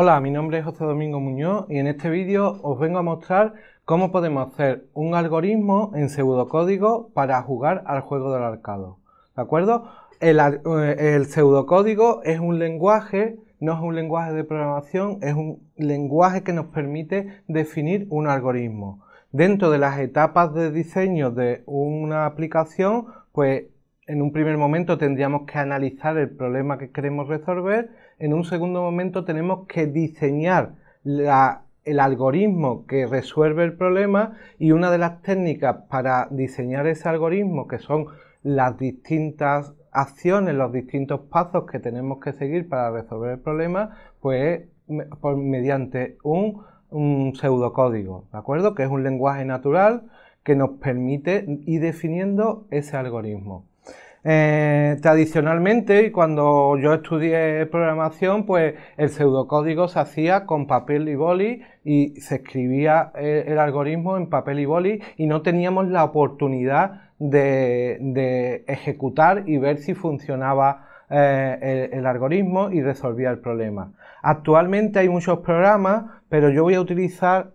Hola, mi nombre es José Domingo Muñoz y en este vídeo os vengo a mostrar cómo podemos hacer un algoritmo en pseudocódigo para jugar al juego del arcado. ¿De acuerdo? El, eh, pseudocódigo es un lenguaje, no es un lenguaje de programación, es un lenguaje que nos permite definir un algoritmo. Dentro de las etapas de diseño de una aplicación, pues en un primer momento tendríamos que analizar el problema que queremos resolver, en un segundo momento tenemos que diseñar el algoritmo que resuelve el problema y una de las técnicas para diseñar ese algoritmo, que son las distintas acciones, los distintos pasos que tenemos que seguir para resolver el problema, pues por, mediante un, un pseudocódigo, ¿de acuerdo? Que es un lenguaje natural que nos permite ir definiendo ese algoritmo. Eh, tradicionalmente, cuando yo estudié programación, pues el pseudocódigo se hacía con papel y boli y se escribía eh, el algoritmo en papel y boli y no teníamos la oportunidad de, ejecutar y ver si funcionaba eh, el, algoritmo y resolvía el problema. Actualmente hay muchos programas, pero yo voy a utilizar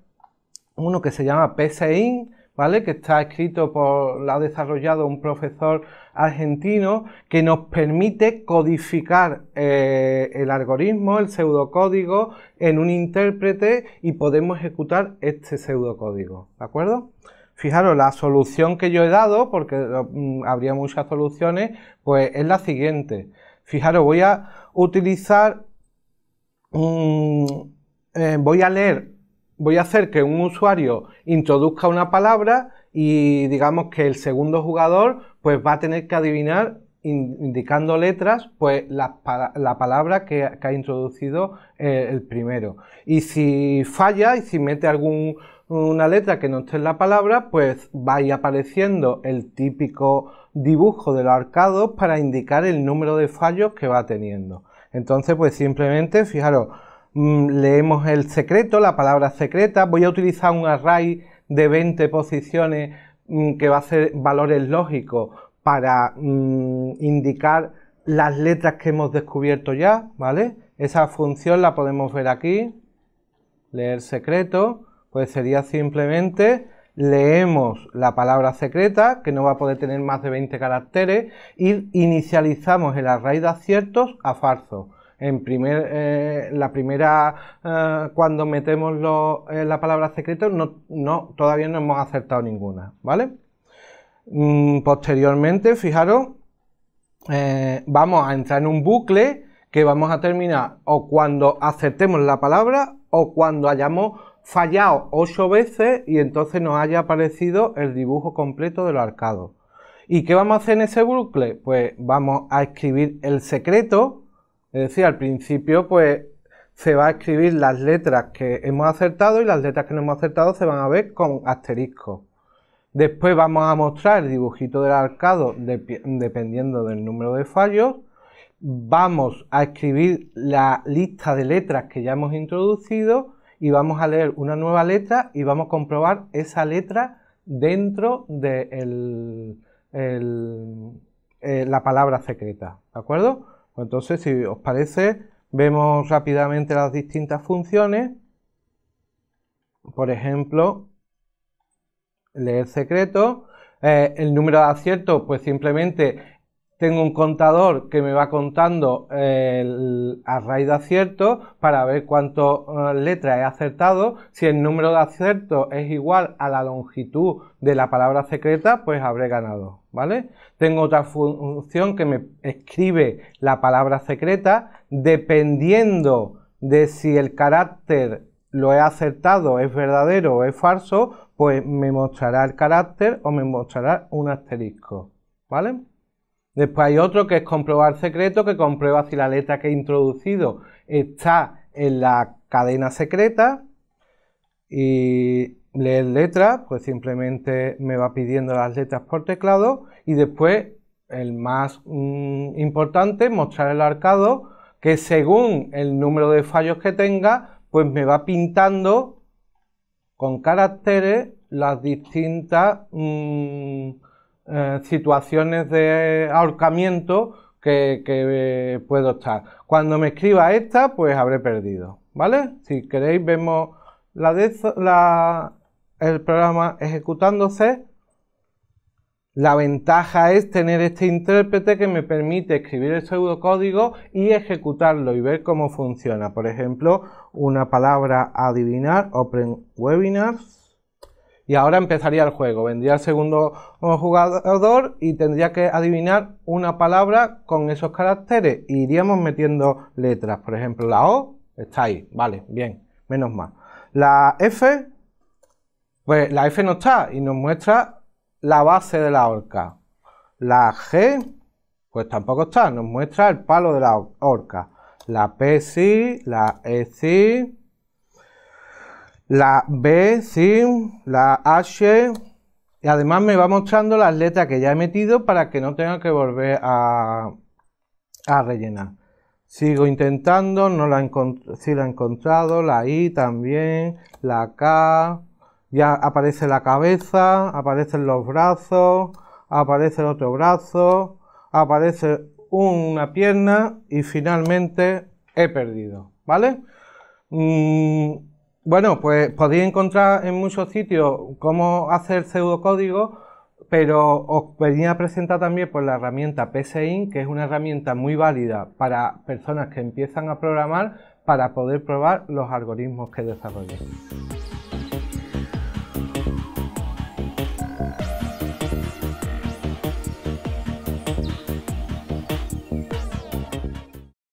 uno que se llama PCIN, ¿vale? Que está escrito por, lo ha desarrollado un profesor argentino que nos permite codificar eh, el algoritmo, el pseudocódigo en un intérprete y podemos ejecutar este pseudocódigo, ¿de acuerdo? Fijaros, la solución que yo he dado, porque mm, habría muchas soluciones, pues es la siguiente. Fijaros, voy a utilizar, mm, eh, voy a leer voy a hacer que un usuario introduzca una palabra y digamos que el segundo jugador pues va a tener que adivinar indicando letras, pues la, palabra que, ha introducido eh, el primero. Y si falla y si mete algún, una letra que no esté en la palabra, pues va apareciendo el típico dibujo de los arcados para indicar el número de fallos que va teniendo. Entonces, pues simplemente, fijaros, Mm, leemos el secreto, la palabra secreta, voy a utilizar un array de 20 posiciones mm, que va a ser valores lógicos para mm, indicar las letras que hemos descubierto ya, ¿vale? Esa función la podemos ver aquí, leer secreto, pues sería simplemente leemos la palabra secreta, que no va a poder tener más de 20 caracteres, y inicializamos el array de aciertos a falso. En primer, eh, la primera, eh, cuando metemos eh, la palabra secreto, no, todavía no hemos acertado ninguna, ¿vale? Mm, posteriormente, fijaros, vamos a entrar en un bucle que vamos a terminar o cuando acertemos la palabra o cuando hayamos fallado ocho veces y entonces nos haya aparecido el dibujo completo del arcado. ¿Y qué vamos a hacer en ese bucle? Pues vamos a escribir el secreto, es decir, al principio pues se va a escribir las letras que hemos acertado y las letras que no hemos acertado se van a ver con asterisco. Después vamos a mostrar el dibujito del arcado dependiendo del número de fallos. Vamos a escribir la lista de letras que ya hemos introducido y vamos a leer una nueva letra y vamos a comprobar esa letra dentro de eh, la palabra secreta. ¿De acuerdo? Pues entonces, si os parece, vemos rápidamente las distintas funciones. Por ejemplo, leer secreto. Eh, el número de aciertos, pues simplemente tengo un contador que me va contando el eh, array de aciertos para ver cuántas eh, letras he acertado. Si el número de aciertos es igual a la longitud de la palabra secreta, pues habré ganado. ¿vale? Tengo otra función que me escribe la palabra secreta dependiendo de si el carácter lo he acertado, es verdadero o es falso, pues me mostrará el carácter o me mostrará un asterisco, ¿vale? Después hay otro que es comprobar secreto, que comprueba si la letra que he introducido está en la cadena secreta. Y leer letras, pues simplemente me va pidiendo las letras por teclado y después el más mm, importante, mostrar el arcado, que según el número de fallos que tenga, pues me va pintando con caracteres las distintas mm, eh, situaciones de ahorcamiento que, puedo estar. Cuando me escriba esta, pues habré perdido, ¿vale? Si queréis vemos la, de, la el programa ejecutándose, la ventaja es tener este intérprete que me permite escribir el pseudocódigo y ejecutarlo y ver cómo funciona. Por ejemplo, una palabra adivinar, open webinars. Y ahora empezaría el juego. Vendría el segundo jugador y tendría que adivinar una palabra con esos caracteres. E iríamos metiendo letras. Por ejemplo, la O está ahí. Vale, bien, menos mal. La F pues la F no está y nos muestra la base de la horca. La G, pues tampoco está, nos muestra el palo de la horca. La P sí, la E sí, la B sí, la H y además me va mostrando las letras que ya he metido para que no tenga que volver a, rellenar. Sigo intentando, no la sí la he encontrado, la I también, la K, ya aparece la cabeza, aparecen los brazos, aparece el otro brazo, aparece una pierna y finalmente he perdido, ¿vale? Mm, bueno, pues podéis encontrar en muchos sitios cómo hacer pseudocódigo, pero os venía a presentar también por pues, la herramienta PSIN, que es una herramienta muy válida para personas que empiezan a programar para poder probar los algoritmos que desarrollen.